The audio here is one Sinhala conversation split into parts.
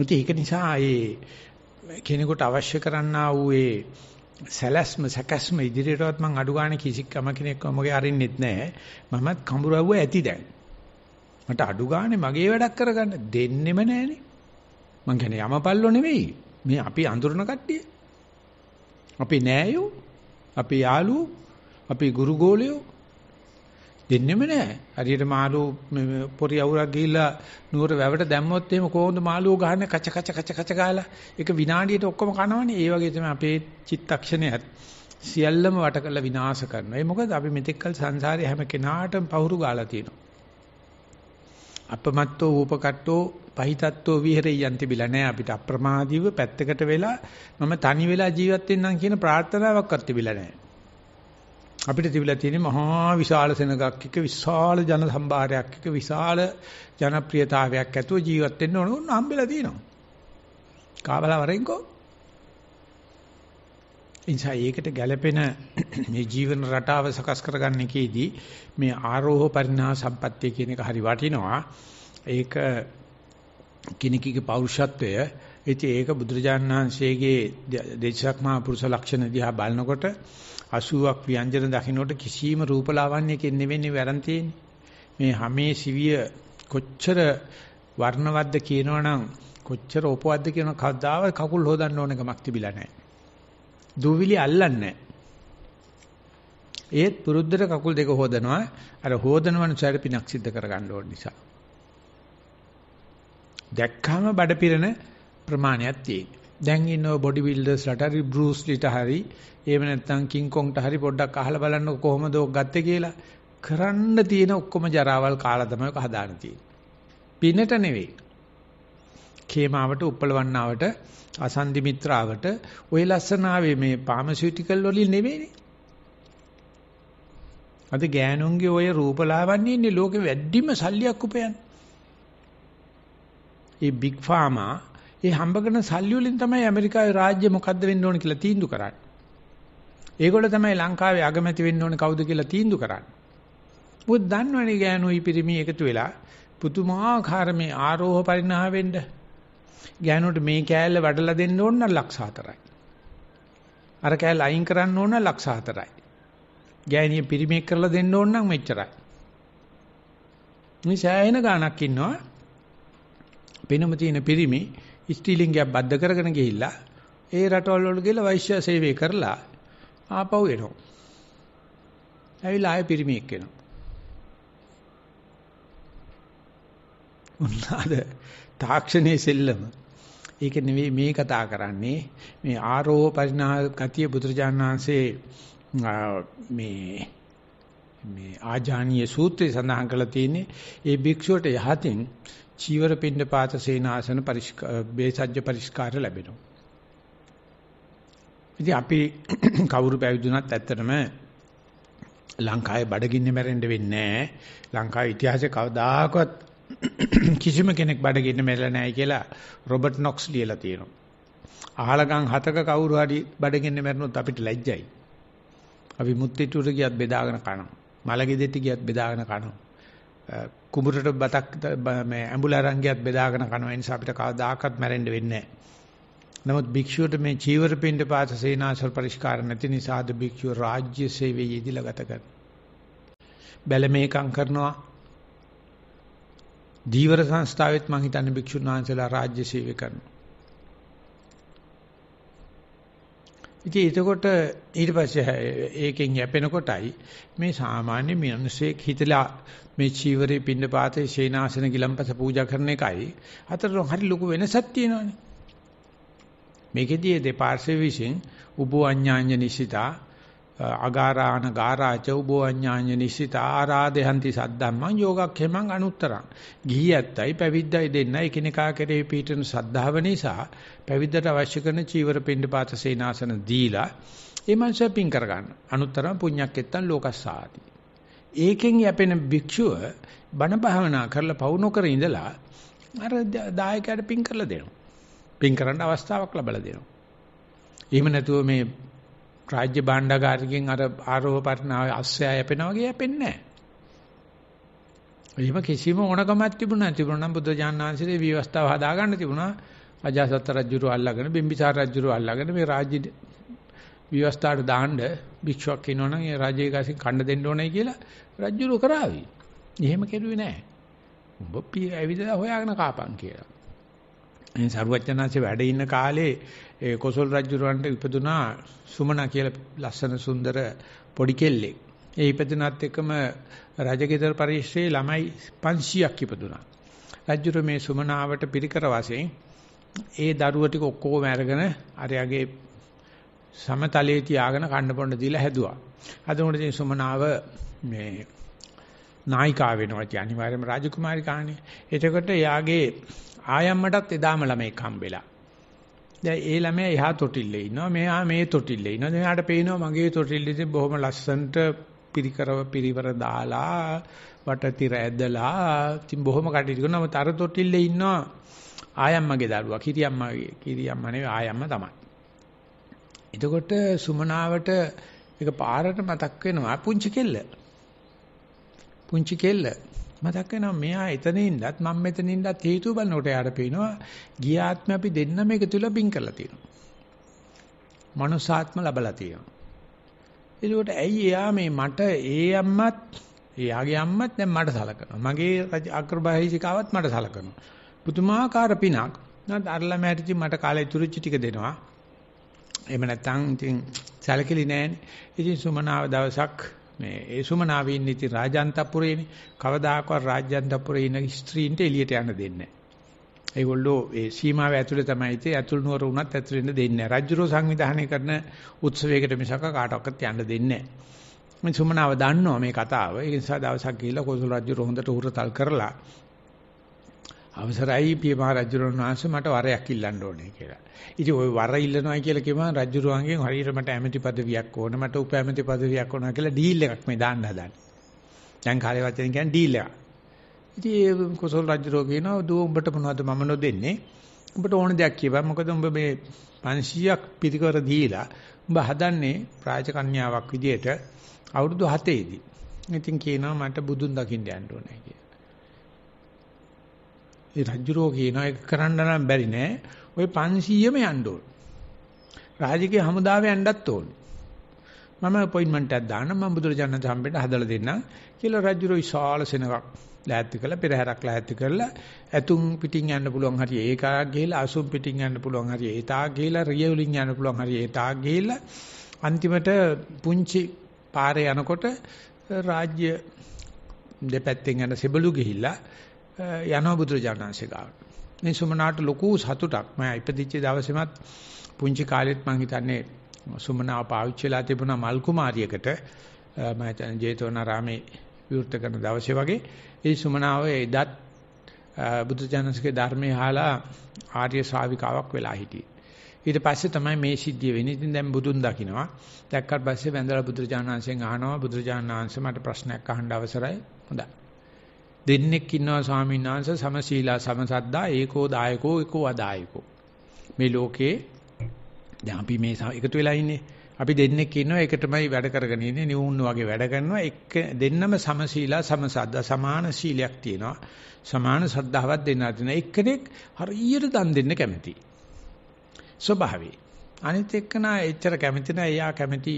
ඉතින් ඒක නිසා ඒ කෙනෙකුට අවශ්‍ය කරන්නා වූ ඒ සැලැස්ම සැකැස්ම ඉදිරියටවත් මං අඩු ගන්න කිසි කම කෙනෙක්ව මගේ අරින්නෙත් නැහැ. මමත් කඹරවුව ඇති දැන්. මට අඩු ගානේ මගේ වැඩක් කරගන්න දෙන්නෙම නැහනේ. මං කියන්නේ යමපල්ලෝ නෙවෙයි. මේ අපි අඳුරන කට්ටිය. අපි නෑයෝ. අපි යාළුවෝ. අපි ගුරුගෝලයෝ. දෙන්නෙම නෑ. හරියට මාළු පොරි අවුරක් ගිහිල්ලා නුවර වැවට දැම්මොත් එහෙම කොහොමද මාළුව ගහන්නේ කච කච කච කච ගාලා. ඒක විනාඩියට ඔක්කොම කනවනේ. ඒ වගේ තමයි අපේ චිත්තක්ෂණයත් සියල්ලම වට කරලා විනාශ කරනවා. ඒ මොකද අපි මෙතෙක්කල් සංසාරේ හැම කෙනාටම පහුරු ගාලා තියෙනවා. අපමත්තෝ ූපකට්ටෝ පහිතත්තෝ විහෙරෙයන් තිබිලා නෑ අපිට අප්‍රමාදීව පැත්තකට වෙලා මම තනි වෙලා ජීවත් වෙන්නම් කියන ප්‍රාර්ථනාවක්වත් තිබිලා නෑ. අපිට තිබිලා තියෙන මහා විශාල සෙනගක් එක්ක විශාල ජන සම්භාරයක් එක්ක විශාල ජනප්‍රියතාවයක් ඇතුව ජීවත් වෙන්න ඕන ඕන හම්බෙලා තියෙනවා. කාබලා වරෙන්කෝ. ඉන්සා ඒකට ගැළපෙන මේ ජීවන රටාව සකස් කරගන්න එකේදී මේ ආරෝහ පරිණා සම්පත්‍ය කියන එක හරි වටිනවා. ඒක කෙනෙකුගේ පෞරුෂත්වය ඉතින් ඒක බුදුරජාණන් වහන්සේගේ දේශක් මහා පුරුෂ ලක්ෂණ දිහා බලනකොට 80ක් ව්‍යංජන දකින්නට කිසිම රූපලාවන්‍යකින් නෙවෙන්නේ වරන් මේ හැමේ සිවිය කොච්චර වර්ණවත්ද කියනවනම් කොච්චර උපවද්ද කියන කද්දාව කකුල් හොදන්න ඕන එකමක් තිබිලා නැහැ. දූවිලි අල්ලන්නේ ඒත් පුරුද්දට කකුල් දෙක හොදනවා අර හොදනවන සැර පිනක් සිද්ධ කරගන්න ඕන නිසා. දැක්කම බඩ පිරෙන ප්‍රමාණයක් තියෙන්නේ. දැන් ඉන්නව බොඩි බිල්ඩර්ස්ලාට හරි බෲස් ලීට හරි එහෙම නැත්නම් කිං කොන්ට හරි පොඩ්ඩක් අහලා බලන්න කොහොමද ඔක් ගත්තේ කියලා කරන්න තියෙන ඔක්කොම ජරාවල් කාලා තමයි ඔක හදාන්න තියෙන්නේ. පිනට නෙවෙයි. කේමාවට උප්පලවන්නාවට අසන්දි මිත්‍රාවට ওই ලස්සන ආවේ මේ ෆාමසිටිකල් වලින් නෙවෙයිනේ. අද ගෑනුන්ගේ ওই රූපලාවන්‍ය ඉන්නේ ලෝකෙ වැඩිම සල්ලියක් උපයන්නේ. ඒ big pharma ඒ හම්බ කරන සල්ලි වලින් තමයි ඇමරිකාවේ රාජ්‍ය මොකද්ද වෙන්න ඕන කියලා තීන්දුව කරන්නේ. ඒගොල්ලෝ තමයි ලංකාවේ අගමැති වෙන්න ඕන කවුද කියලා තීන්දුව කරන්නේ. මොකද දන්නවනේ ගෑනුයි පිරිමි එකතු වෙලා පුදුමාකාර මේ ආරෝහ පරිණාහ වෙන්න. ගෑනුන්ට මේ කෑල්ල වඩලා දෙන්න ඕන නම් ලක්ෂ 4යි. අර කෑල්ල අයින් කරන්න ඕන ලක්ෂ 4යි. ගෑණිය පිරිමියෙක් කරලා දෙන්න ඕන නම් මෙච්චරයි. මේ සෑහෙන ගාණක් ඉන්නවා. වෙනම තියෙන පිරිමි ස්ත්‍රීලිංගයක් බද්ධ කරගෙන ගිහිල්ලා ඒ රටවල් වල ගිහලා වෛශ්‍ය සේවය කරලා ආපහු එනවා. ඇවිල්ලා ආයෙ පිරිමියෙක් වෙනවා. උන්නාද තාක්ෂණයේ සෙල්ලම. ඒක නෙවෙයි මේ කතා කරන්නේ. මේ ආරෝහ පරිණාහ ගතිය බුදුරජාණන් වහන්සේ මේ මේ ආජානීය සූත්‍රය සඳහන් කරලා තියෙන්නේ ඒ භික්ෂුවට යහතින් චීවර පින්ඩ පාත සේනාසන බේසජ්‍ය පරිස්කාර ලැබෙනවා. ඉතින් අපි කවුරු පැවිදුණත් ඇත්තටම ලංකාවේ බඩගින්නේ මැරෙන්න වෙන්නේ නැහැ. ලංකාවේ ඉතිහාසයේ කවදාකවත් කිසිම කෙනෙක් බඩගින්න මැරෙලා නැහැ කියලා රොබර්ට් නොක්ස් ලියලා තියෙනවා. අහලගම් හතක කවුරු හරි බඩගින්න මැරුණොත් අපිට ලැජ්ජයි. අපි මුත්widetilde ගියත් බෙදාගෙන කනවා. මලගෙදෙට්ට ගියත් බෙදාගෙන කනවා. කුඹුරට බතක් මේ ඇඹුල අරංගියත් බෙදාගෙන කන වෙනස අපිට කවදාකවත් මැරෙන්න වෙන්නේ නැහැ. නමුත් භික්ෂුවට මේ චීවර පින්ඩ පාත සේනාසර පරිස්කාර නැති නිසාද භික්ෂුව රාජ්‍ය සේවයේ යෙදিলা ගත කරන. බැලමේකම් කරනවා. දීවර සංස්ථාවෙත් මං හිතන්නේ භික්ෂුන් වහන්සේලා රාජ්‍ය සේවය කරනවා. ඉතින් එතකොට ඊට පස්සේ ඒකෙන් යැපෙනකොටයි මේ සාමාන්‍ය මිනිස්සෙක් හිතලා මේ චීවරේ පින්න පාතේ ශේනාසන ගිලම්පස පූජා කරන එකයි අතර හරි ලොකු වෙනසක් තියෙනවානේ මේකෙදී දෙපාර්ශ්ව විසින් උපවඤ්ඤාඤ්ඤ නිසිතා අගාරාණ ගාරාච උබෝ අඥාඤ්ඤ නිසිත ආරාදෙහන්ති සද්ධම්මං යෝගක්ඛෙමං අනුත්තරං ගිහියත්තයි පැවිද්දයි දෙන්න එකිනෙකා කෙරෙහි පීඨන සද්ධාව නිසා පැවිද්දට අවශ්‍ය කරන චීවර පින්ඩපාත සේනාසන දීලා ඒ මනුස්සය පින් කරගන්න අනුත්තරං පුඤ්ඤක්කෙත්තං ලෝකස්සාති ඒකෙන් යැපෙන භික්ෂුව බණ භාවනා කරලා පවු නොකර ඉඳලා අර දායකයට පින් කරලා දෙනවා පින් කරන්න අවස්ථාවක් ලබා දෙනවා එහෙම නැතුව මේ රාජ්‍ය භාණ්ඩාගාරිකෙන් අර ආරෝහ පටනාවේ අස්සය යැපෙනවා වගේ යැපෙන්නේ නැහැ. එහෙම කිසිම ඕනකමක් තිබුණා නැති තිබුණා නම් බුද්ධ ඥානාංශයේ විවස්ථාව හදාගන්න තිබුණා. අජාසත් රජුරු අල්ලාගෙන බිම්බිසාර රජුරු අල්ලාගෙන මේ රාජ්‍ය විවස්ථාවට දාන්න භික්ෂුවක් ඉන්නවනම් ඒ රාජ්‍ය ගාසින් කණ්ඩ දෙන්න ඕනේ කියලා රජුරු කරાવી. එහෙම කෙරුවේ නැහැ. ඔබ පී ඇවිදලා හොයාගෙන කාපන් කියලා. මේ සරුවචනාංශේ වැඩ ඉන්න කාලේ ඒ කොසල් රජුරවන්ට ඉපදුනා සුමනා කියලා ලස්සන සුන්දර පොඩි කෙල්ලෙක්. ඒ ඉපදුනත් එකම රජගෙදර පරිශ්‍රයේ ළමයි 500ක් ඉපදුනා. රජුර මේ සුමනාවට පිරිකර වශයෙන් ඒ දරුවෝ ටික ඔක්කොම අරගෙන අරයාගේ සමතලයේ තියාගෙන කන්න බොන්න දීලා හැදුවා. අද උන්ට සුමනාව මේ නායිකාව වෙනවා කියන්නේ අනිවාර්යයෙන්ම රාජකුමාරි කාණේ. එතකොට එයාගේ ආයම්මටත් එදාම ළමෙක් හම්බෙලා. දැන් ඒ ළමයා එහා තොටිල්ලේ ඉන්නවා. මෙහා මේ තොටිල්ලේ ඉන්නවා. මෙයාට පේනවා මගේ තොටිල්ලේ බොහොම ලස්සනට පිරිකරව පිරිවර දාලා වටතිර ඇදලා ඉතින් බොහොම කටයුතු කරනවා. නමුත් අර තොටිල්ලේ ඉන්නවා ආයම්මගේ දරුවා. කිරියම්මගේ කිරියම්ම නෙවෙයි ආයම්ම තමයි. එතකොට සුමනාවට ඒක පාරට මතක් වෙනවා පුංචි කෙල්ල. පුංචි කෙල්ල මතක් වෙනවා මෙයා එතන ඉඳත් මම මෙතන ඉඳත් හේතු බලනකොට යාට පේනවා ගිය ආත්ම අපි දෙන්නම එකතු වෙලා බින් කරලා තියෙනවා. මනුසාත්ම ලැබලා තියෙනවා. එතකොට ඇයි එයා මේ මට ඒ අම්මත් එයාගේ අම්මත් දැන් මට සලකනවා. මගේ අක්‍රබාහිසිකාවත් මට සලකනවා. පුදුමාකාර පිනක්. නැත් අරලා මෑටිචි මට කාලේ තුරුච්චි ටික දෙනවා. එහෙම නැත්නම් ඉතින් සැලකිලි නැහැනේ. ඉතින් සුමනාව දවසක් මේ ඒ සුමනාවේ ඉන්න ඉතින් රාජාන්තපුරේනේ කවදාකවත් රාජාන්තපුරේ ඉන්න ස්ත්‍රීන්ට එළියට යන්න දෙන්නේ නැහැ. ඒගොල්ලෝ ඒ සීමාව ඇතුලේ තමයි ඉතින් ඇතුළු නුවර වුණත් ඇතුළු වෙන්න දෙන්නේ නැහැ. රජුරෝ සංවිධානය කරන උත්සවයකට මිසක කාටවත් යන්න දෙන්නේ නැහැ. මේ සුමනාව දන්නවා මේ කතාව. ඒ නිසා දවසක් ගිහිල්ලා කොසල් රජු රොහොඳට උරතල් කරලා අවසරයි පිය මහ රජුරන් වහන්සේ මට වරයක් ඉල්ලන්න ඕනේ කියලා. ඉතින් ওই වර ඉල්ලනවා කියලා කිව්වම රජුරුවන්ගෙන් හරියට මට ඇමති පදවියක් ඕන මට උපඇමති පදවියක් ඕන කියලා ඩීල් එකක් මේ දාන්න හදන්නේ. දැන් කාලේ වචන කියන්නේ ඩීල් එක. ඉතින් කොසල් රජුරෝ කියනවා දුව උඹට මොනවද මම නොදෙන්නේ. උඹට ඕන දෙයක් කියපන්. මොකද උඹ මේ 500ක් පිටිකර දීලා උඹ හදන්නේ රාජ කන්‍යාවක් විදියට අවුරුදු 7 ඉතින් කියනවා මට බුදුන් දකින්න යන්න ඕනේ කියලා. ඒ රජුරෝ කියනවා ඒක කරන්න නම් බැරි නෑ. ওই 500ම යන්න ඕන. රාජකීය හමුදාවේ යන්නත් ඕනේ. මම අපොයින්ට්මන්ට් එකක් දාන්න මම බුදුරජාණන් සම්බෙට හදලා දෙන්නම් කියලා රජුරෝ විශාල සෙනඟක් ලෑත්ති කළා පෙරහැරක් ලෑත්ති කරලා ඇතුන් පිටින් යන්න පුළුවන් හරිය ඒකා ගිහලා අසුන් පිටින් යන්න පුළුවන් හරිය ඒ තාක් ගිහලා රියවලින් යන්න පුළුවන් හරිය ඒ තාක් ගිහලා අන්තිමට පුංචි පාරේ යනකොට රාජ්‍ය දෙපැත්තෙන් යන සෙබළු ගිහිල්ලා යනවා බුදුරජාණන්සේ ගාවට. මේ සුමනාට ලොකු සතුටක්. මම ඉපදිච්ච දවසේමත් පුංචි කාලෙත් මං හිතන්නේ සුමනාව පාවිච්චි වෙලා තිබුණා මල් කුමාරියකට. මම හිතන්නේ ජේතවනාරාමේ විවෘත කරන දවසේ වගේ. ඒ සුමනාව එදත් බුදුරජාණන්සේගේ ධර්මයේ හාලා ආර්ය ශාවිකාවක් වෙලා හිටියේ. ඊට පස්සේ තමයි මේ සිද්ධිය වෙන්නේ. ඉතින් දැන් බුදුන් දකින්නවා. දැක්කට පස්සේ වැඳලා බුදුරජාණන්සෙන් අහනවා බුදුරජාණන්ස මට ප්‍රශ්නයක් අහන්න අවසරයි. හොඳයි. දෙන්නෙක් ඉන්නවා ස්වාමීන් වහන්සේ සමශීලා සමසද්දා ඒකෝ දායකෝ ඒකෝ අදායකෝ. මේ ලෝකේ දැන් අපි මේ එකතු වෙලා ඉන්නේ. අපි දෙන්නෙක් ඉන්නවා ඒකටමයි වැඩ කරගෙන ඉන්නේ. නිවුන් වගේ වැඩ කරනවා. එක දෙන්නම සමශීලා සමසද්දා සමාන සීලයක් තියෙනවා. සමාන ශ්‍රද්ධාවක් දෙන්නා දෙන එක්කෙනෙක් හරියට දන් දෙන්න කැමති. ස්වභාවේ අනිත් එක්කනා එච්චර කැමති නැහැ. එයා කැමති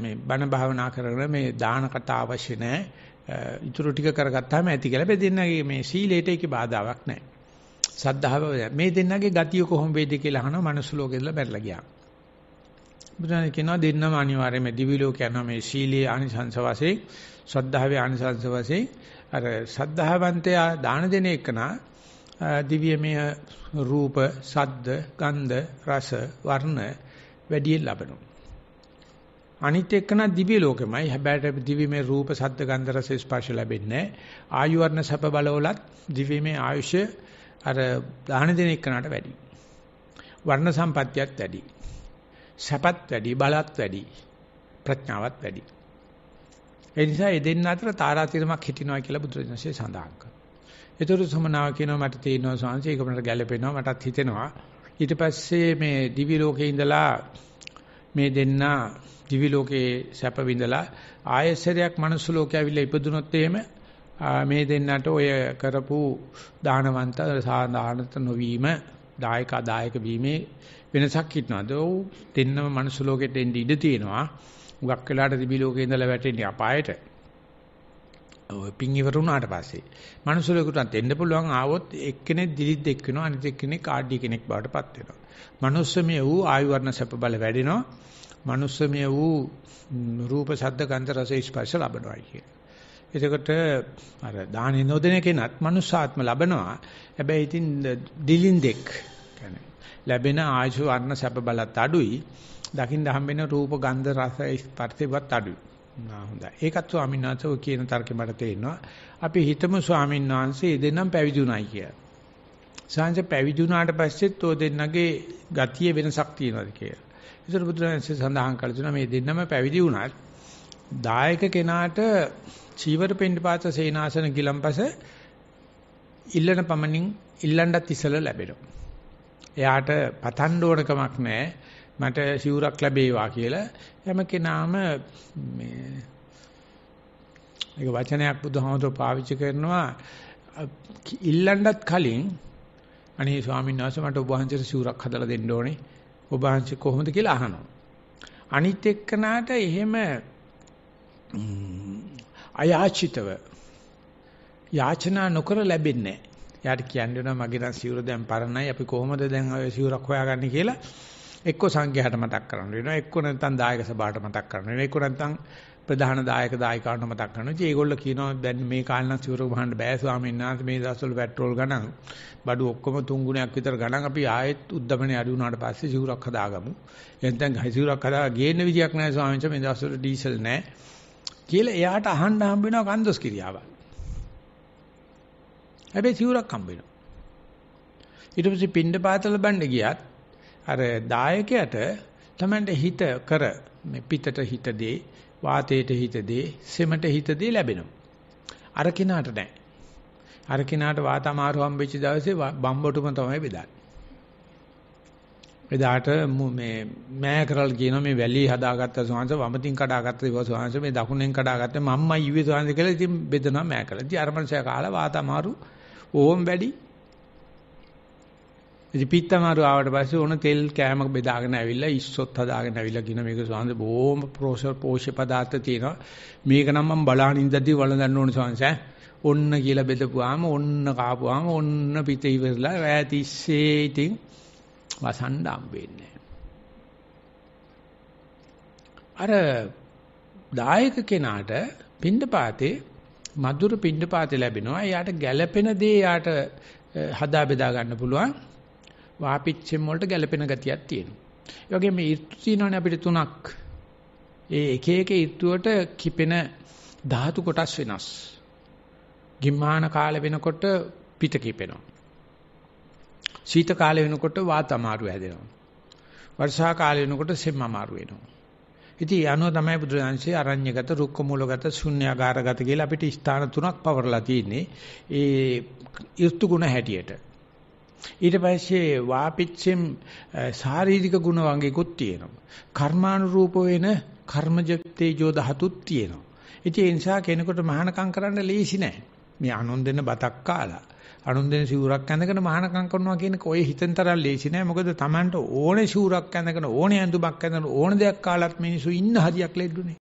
මේ බණ භාවනා කරගෙන මේ දාන කතා අවශ්‍ය නැහැ. ඉතුරු ටික කරගත්තාම ඇති කියලා. මේ දෙන්නගේ මේ සීලයට ඒකේ බාධාවක් නැහැ. සද්ධාව මේ දෙන්නගේ ගතිය කොහොම වේද කියලා අහනවා මනුස්ස ලෝකේ ඉඳලා බැලලා ගියා. බුදුන් කියනවා දෙන්නම අනිවාර්යයෙන්ම දිවි ලෝක යනවා මේ සීලයේ ආනිසංස වශයෙන්, සද්ධාවේ ආනිසංස වශයෙන් අර සද්ධාවන්තයා දාන දෙන එකනා දිව්‍යමය රූප, සද්ද, ගන්ධ, රස, වර්ණ වැඩියෙන් ලබනවා. අනිත් එක්කන දිව්‍ය ලෝකෙමයි. හැබැයි දිව්‍යමය රූප, සද්ද, ගන්ධ, රස, ස්පර්ශ ලැබෙන්නේ ආයු වර්ණ සැප බලවලත් දිව්‍යමය ආයුෂ අර දාහන දෙන එක්කනට වැඩි. වර්ණ සම්පත්තියත් වැඩි. සැපත් වැඩි, බලත් වැඩි, ප්‍රඥාවත් වැඩි. ඒ නිසා මේ දෙන්න අතර තාරාතිරමක් හිටිනවා කියලා බුදුරජාණන්සේ සඳහන් කරනවා. ඒතරු සමනාව කියනවා මට තේිනවා සංසීකමකට ගැළපෙනවා මටත් හිතෙනවා. ඊට පස්සේ මේ දිවි ලෝකේ ඉඳලා මේ දෙන්නා දිවි ලෝකයේ සැප විඳලා ආයසරයක් මනුස්ස ලෝකයේ අවිල්ලා ඉපදුනොත් එහෙම මේ දෙන්නට ඔය කරපු දානවන්ත සාදානත නොවීම දායක අදායක වීමේ වෙනසක් හිටනවාද? ඔව් දෙන්නම මනුස්ස ලෝකෙට එන්න ඉඩ තියෙනවා. උගක් වෙලාට දිවි ලෝකේ ඉඳලා වැටෙන්නේ අපායට. ඔය පින් ඉවර වුණාට පස්සේ මනුස්සය ලෙකුටත් එන්න පුළුවන් ආවොත් එක්කෙනෙක් දිලිද්ද එක්කෙනා අනිත් එක්කෙනෙක් කාඩිය කෙනෙක් බවට පත් වෙනවා. මනුස්සමය වූ ආයු වර්ණ සැප බල වැඩෙනවා. මනුස්සමය වූ රූප ශබ්ද ගන්ධ රස ස්පර්ශ ලබනවා කියන්නේ. එතකොට අර දානේ නොදෙන කෙනත් මනුස්සාත්ම ලබනවා. හැබැයි ඉතින් දිලින්දෙක් ලැබෙන ආයු වර්ණ සැප බලත් අඩුයි. දකින්න හම්බෙන රූප ගන්ධ රස ස්පර්ශේවත් අඩුයි. නා හොඳයි. ඒකත් ස්වාමීන් වහන්සේ ඔය කියන තර්කෙ මට තේරෙනවා. අපි හිතමු ස්වාමීන් වහන්සේ දෙන්නම් පැවිදි උනායි කියලා. සාංශ පැවිදි උනාට පස්සෙත් ඔය දෙන්නගේ ගතිය වෙනසක් තියෙනවාද කියලා. ඒතර බුදුරජාණන්සේ සඳහන් කළ තුන මේ දෙන්නම පැවිදි උනත් දායක කෙනාට චීවර පෙන්ඩපාත සේනාසන ගිලම්පස ඉල්ලන පමණින් ඉල්ලන්නත් ඉසල ලැබෙනවා. එයාට පතන්න ඕන කමක් නැහැ. මට සිවුරක් ලැබේවා කියලා හැම කෙනාම මේ ඒක වචනයක් බුදුහාමුදුරුවෝ පාවිච්චි කරනවා ඉල්ලන්නත් කලින් අනේ ස්වාමීන් වහන්සේ මට ඔබ වහන්සේට සිවුරක් හදලා දෙන්න ඕනේ. ඔබ වහන්සේ කොහොමද කියලා අහනවා. අනිත් එක්කනාට එහෙම අයාචිතව යාචනා නොකර ලැබෙන්නේ නැහැ. යාට කියන්නේ නෝ මගේ නම් සිවුර දැන් පරණයි. අපි කොහොමද දැන් ඔය සිවුරක් හොයාගන්නේ කියලා එක්ක සංඝයාට මතක් කරන්න වෙනවා එක්ක නැත්නම් දායක සභාවට මතක් කරන්න වෙනවා එක්ක නැත්නම් ප්‍රධාන දායක දායකයන්ට මතක් කරනවා ඉතින් ඒගොල්ලෝ කියනවා දැන් මේ කාලේ නම් සිවුරු වහන්න බෑ ස්වාමීන් වහන්සේ මේ දවස්වල පෙට්‍රෝල් ගණන් බඩු ඔක්කොම තුන් ගුණයක් විතර ගණන් අපි ආයෙත් උද්දමනේ අඩු වුණාට පස්සේ සිවුරක් හදාගමු එතෙන් සිවුරක් හදා ගේන්න විදියක් නැහැ ස්වාමීන් වහන්සේ මේ දවස්වල ඩීසල් නැහැ කියලා එයාට අහන්න හම්බ වෙනවා කන්දොස් කිරියාවක් හැබැයි සිවුරක් හම්බ වෙනවා ඊට පස්සේ පින්ඩ පාතල බණ්ඩ ගියත් අර දායකයට තමයි හිත කර මේ පිටට හිත දේ වාතයට හිත දේ සෙමට හිත දේ ලැබෙනවා අර කිනාට නෑ අර කිනාට වාත අමාරු හම්බෙච්ච දවසේ බම්බටුම තමයි බෙදන්නේ එදාට මේ මෑ කරල් කියන මේ වැලි හදාගත්ත සෝංශ වමතින් කඩාගත්ත ඉව සෝංශ මේ දකුණෙන් කඩාගත්ත මම්මයි ඊවේ සෝංශ කියලා ඉතින් බෙදනවා මෑ කරලා ඉතින් අර මනුස්සයා කාලා වාත අමාරු ඕම් වැඩි ඉතින් පිත්තමාරු ආවට පස්සේ ඕන තෙල් කෑම බෙදාගෙන ඇවිල්ලා ඉස්සොත් හදාගෙන ඇවිල්ලා කියන මේක ස්වාමීන් බොහොම ප්‍රෝෂර් පෝෂ්‍ය පදාර්ථ තියෙනවා. මේක නම් මම බලාන ඉඳද්දී වළඳන්න ඕනේ ස්වාමීන් ඔන්න කියලා බෙදපුවාම ඔන්න කාපුවාම ඔන්න පිට ඉවරලා රෑ තිස්සේ ඉතින් වසන්ඩ හම්බෙන්නේ. අර දායක කෙනාට පින්ඩපාතේ මధుර පින්ඩපාතේ ලැබෙනවා. එයාට ගැළපෙන දේ එයාට හදා බෙදා ගන්න පුළුවන්. වාපිච්චෙම් වලට ගැළපෙන ගතියක් තියෙනවා. ඒ වගේම ඍතු තියෙනවනේ අපිට තුනක්. ඒ එක එක ඍතුවට කිපෙන ධාතු කොටස් වෙනස්. ගිම්මාන කාලේ වෙනකොට පිට කිපෙනවා. ශීත කාලේ වෙනකොට වාත අමාරු හැදෙනවා. වර්ෂා කාලේ වෙනකොට සෙම් අමාරු වෙනවා. ඉතින් අනුව තමයි බුදුරජාන්සේ අරඤ්‍යගත, රුක්ක මූලගත, ශුන්‍යාගාරගත කියලා අපිට ස්ථාන තුනක් පවරලා තියෙන්නේ. ඒ ඍතු ගුණ හැටියට. ඊට පස්සේ වාපිච්චෙම් ශාරීරික ගුණ වර්ගිකුත් තියෙනවා. කර්මානුරූප වෙන කර්මජ තේජෝ ධාතුත් තියෙනවා. ඉතින් ඒ නිසා කෙනෙකුට මහානකම් කරන්න ලේසි නෑ. මේ අනුන් දෙන බතක් කාලා අනුන් දෙන සිවුරක් ඇඳගෙන මහානකම් කරනවා කියනක ඔය හිතෙන් තරම් ලේසි නෑ. මොකද Tamanට ඕනේ සිවුරක් ඇඳගෙන ඕනේ ඇඳුමක් ඇඳගෙන ඕන දෙයක් කාලත් මිනිස්සු ඉන්න හරියක් ලෙඩුනේ.